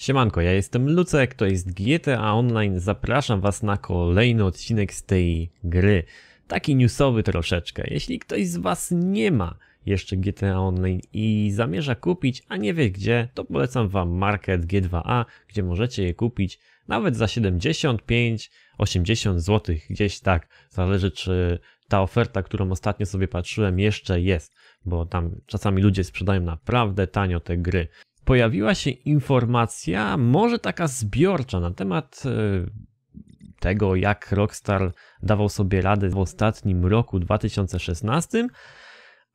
Siemanko, ja jestem Lucek, to jest GTA Online, zapraszam was na kolejny odcinek z tej gry. Taki newsowy troszeczkę. Jeśli ktoś z was nie ma jeszcze GTA Online i zamierza kupić, a nie wie gdzie, to polecam wam Market G2A, gdzie możecie je kupić nawet za 75, 80 zł, gdzieś tak. Zależy czy ta oferta, którą ostatnio sobie patrzyłem jeszcze jest, bo tam czasami ludzie sprzedają naprawdę tanio te gry pojawiła się informacja, może taka zbiorcza, na temat e, tego, jak Rockstar dawał sobie radę w ostatnim roku 2016,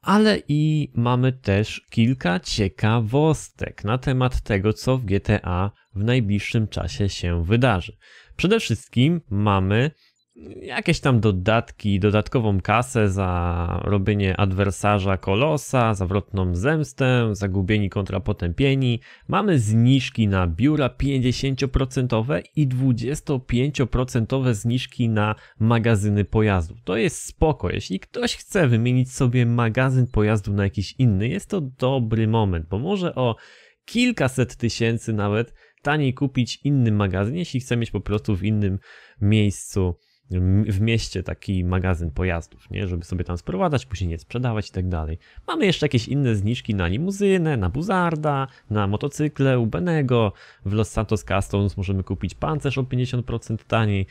ale i mamy też kilka ciekawostek na temat tego, co w GTA w najbliższym czasie się wydarzy. Przede wszystkim mamy jakieś tam dodatki, dodatkową kasę za robienie adwersarza kolosa, zawrotną zemstę, zagubieni kontra potępieni. Mamy zniżki na biura 50% i 25% zniżki na magazyny pojazdów. To jest spoko, jeśli ktoś chce wymienić sobie magazyn pojazdu na jakiś inny, jest to dobry moment, bo może o kilkaset tysięcy nawet taniej kupić inny magazyn, jeśli chce mieć po prostu w innym miejscu w mieście taki magazyn pojazdów, nie? żeby sobie tam sprowadzać, później nie sprzedawać i tak dalej. Mamy jeszcze jakieś inne zniżki na limuzynę, na buzarda, na motocykle u Benego. W Los Santos Customs możemy kupić pancerz o 50% taniej,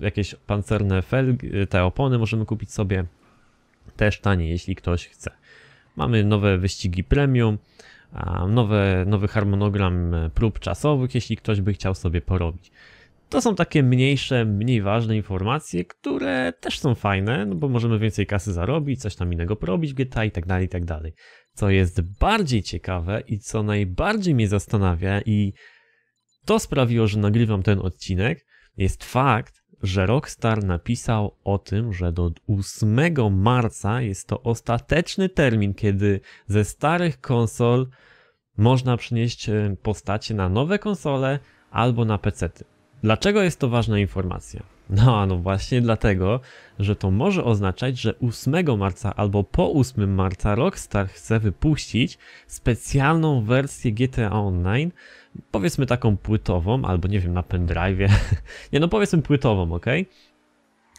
jakieś pancerne felgi, y, te opony możemy kupić sobie też taniej, jeśli ktoś chce. Mamy nowe wyścigi premium, nowe, nowy harmonogram e, prób czasowych, jeśli ktoś by chciał sobie porobić. To są takie mniejsze, mniej ważne informacje, które też są fajne, no bo możemy więcej kasy zarobić, coś tam innego porobić w GTA i tak dalej, i tak dalej. Co jest bardziej ciekawe i co najbardziej mnie zastanawia i to sprawiło, że nagrywam ten odcinek, jest fakt, że Rockstar napisał o tym, że do 8 marca jest to ostateczny termin, kiedy ze starych konsol można przynieść e, postacie na nowe konsole albo na pecety. Dlaczego jest to ważna informacja? No, no właśnie dlatego, że to może oznaczać, że 8 marca albo po 8 marca Rockstar chce wypuścić specjalną wersję GTA Online, powiedzmy taką płytową, albo nie wiem, na pendrive. nie no, powiedzmy płytową, ok?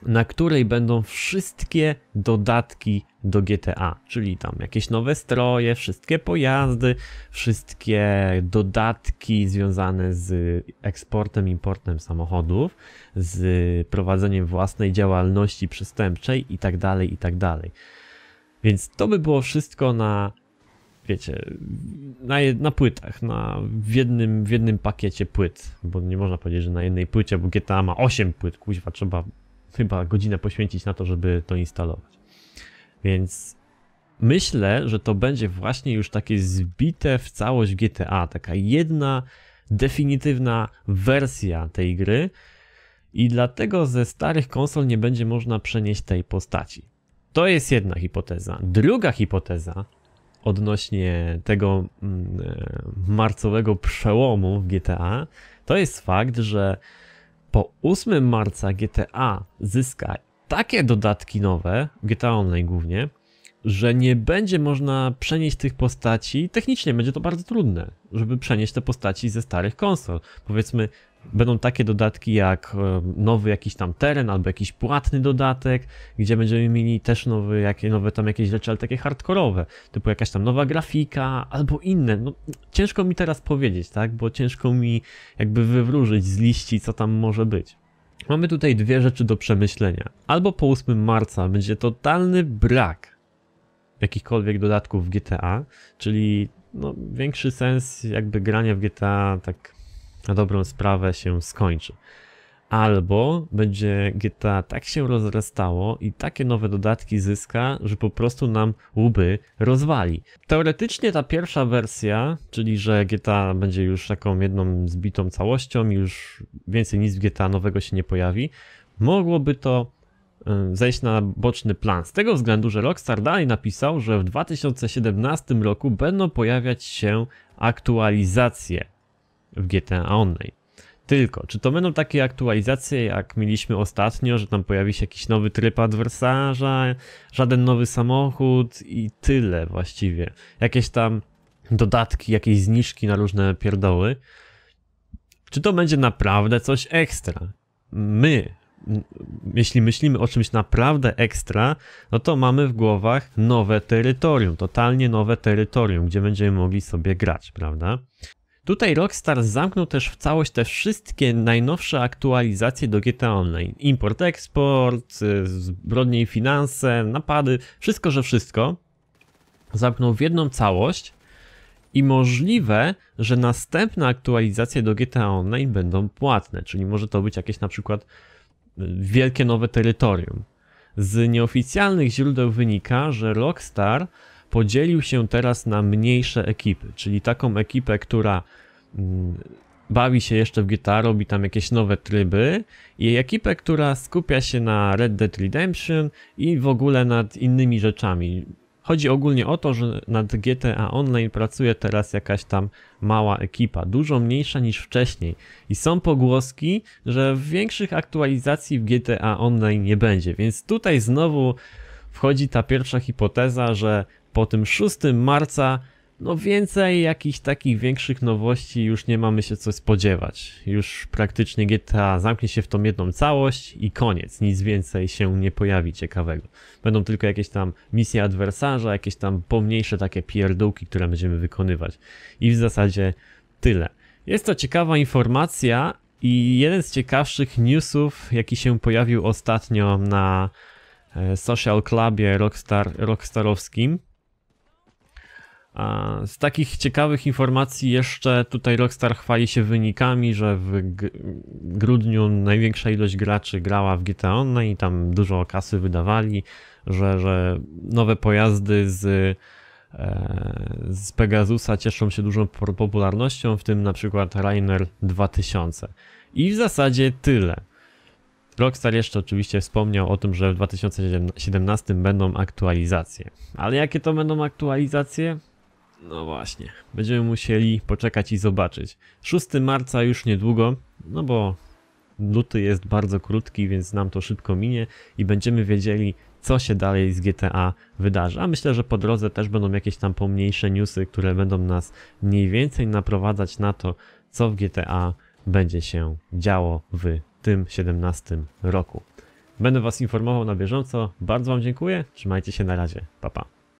na której będą wszystkie dodatki do GTA, czyli tam jakieś nowe stroje, wszystkie pojazdy, wszystkie dodatki związane z eksportem, importem samochodów, z prowadzeniem własnej działalności przestępczej itd., tak itd. Tak Więc to by było wszystko na wiecie, na, na płytach, na, w, jednym, w jednym pakiecie płyt, bo nie można powiedzieć, że na jednej płycie, bo GTA ma 8 płyt, kuźwa, trzeba chyba godzinę poświęcić na to, żeby to instalować. Więc myślę, że to będzie właśnie już takie zbite w całość GTA, taka jedna definitywna wersja tej gry i dlatego ze starych konsol nie będzie można przenieść tej postaci. To jest jedna hipoteza. Druga hipoteza odnośnie tego mm, e, marcowego przełomu w GTA to jest fakt, że po 8 marca GTA zyska takie dodatki nowe, GTA Online głównie, że nie będzie można przenieść tych postaci, technicznie będzie to bardzo trudne, żeby przenieść te postaci ze starych konsol. Powiedzmy, będą takie dodatki jak e, nowy jakiś tam teren albo jakiś płatny dodatek, gdzie będziemy mieli też nowy, jakie, nowe tam jakieś rzeczy, ale takie hardkorowe, typu jakaś tam nowa grafika albo inne. No, ciężko mi teraz powiedzieć, tak, bo ciężko mi jakby wywróżyć z liści, co tam może być. Mamy tutaj dwie rzeczy do przemyślenia. Albo po 8 marca będzie totalny brak jakichkolwiek dodatków w GTA, czyli no, większy sens jakby grania w GTA tak na dobrą sprawę się skończy. Albo będzie GTA tak się rozrastało i takie nowe dodatki zyska, że po prostu nam łby rozwali. Teoretycznie ta pierwsza wersja, czyli że GTA będzie już taką jedną zbitą całością i już więcej nic w GTA nowego się nie pojawi, mogłoby to y, zejść na boczny plan. Z tego względu, że Rockstar dalej napisał, że w 2017 roku będą pojawiać się aktualizacje w GTA Online. Tylko, czy to będą takie aktualizacje, jak mieliśmy ostatnio, że tam pojawi się jakiś nowy tryb adwersarza, żaden nowy samochód i tyle właściwie. Jakieś tam dodatki, jakieś zniżki na różne pierdoły. Czy to będzie naprawdę coś ekstra? My, jeśli myślimy o czymś naprawdę ekstra, no to mamy w głowach nowe terytorium, totalnie nowe terytorium, gdzie będziemy mogli sobie grać, prawda? Tutaj Rockstar zamknął też w całość te wszystkie najnowsze aktualizacje do GTA Online. Import, eksport, y, zbrodnie i finanse, napady, wszystko, że wszystko. Zamknął w jedną całość i możliwe, że następne aktualizacje do GTA Online będą płatne, czyli może to być jakieś na przykład y, wielkie nowe terytorium. Z nieoficjalnych źródeł wynika, że Rockstar podzielił się teraz na mniejsze ekipy, czyli taką ekipę, która mm, bawi się jeszcze w GTA, robi tam jakieś nowe tryby i ekipę, która skupia się na Red Dead Redemption i w ogóle nad innymi rzeczami. Chodzi ogólnie o to, że nad GTA Online pracuje teraz jakaś tam mała ekipa, dużo mniejsza niż wcześniej. I są pogłoski, że większych aktualizacji w GTA Online nie będzie, więc tutaj znowu wchodzi ta pierwsza hipoteza, że po tym 6 marca no więcej jakichś takich większych nowości już nie mamy się co spodziewać. Już praktycznie GTA zamknie się w tą jedną całość i koniec. Nic więcej się nie pojawi ciekawego. Będą tylko jakieś tam misje adwersarza, jakieś tam pomniejsze takie pierdółki, które będziemy wykonywać. I w zasadzie tyle. Jest to ciekawa informacja i jeden z ciekawszych newsów, jaki się pojawił ostatnio na e, social clubie rockstar, rockstarowskim z takich ciekawych informacji jeszcze tutaj Rockstar chwali się wynikami, że w grudniu największa ilość graczy grała w GTA Online i tam dużo kasy wydawali, że, że nowe pojazdy z, e, z Pegasusa cieszą się dużą popularnością, w tym na przykład Rainer 2000. I w zasadzie tyle. Rockstar jeszcze oczywiście wspomniał o tym, że w 2017 będą aktualizacje. Ale jakie to będą aktualizacje? No właśnie, będziemy musieli poczekać i zobaczyć. 6 marca już niedługo, no bo luty jest bardzo krótki, więc nam to szybko minie i będziemy wiedzieli, co się dalej z GTA wydarzy. A myślę, że po drodze też będą jakieś tam pomniejsze newsy, które będą nas mniej więcej naprowadzać na to, co w GTA będzie się działo w tym 17 roku. Będę Was informował na bieżąco. Bardzo Wam dziękuję. Trzymajcie się na razie. Pa, pa.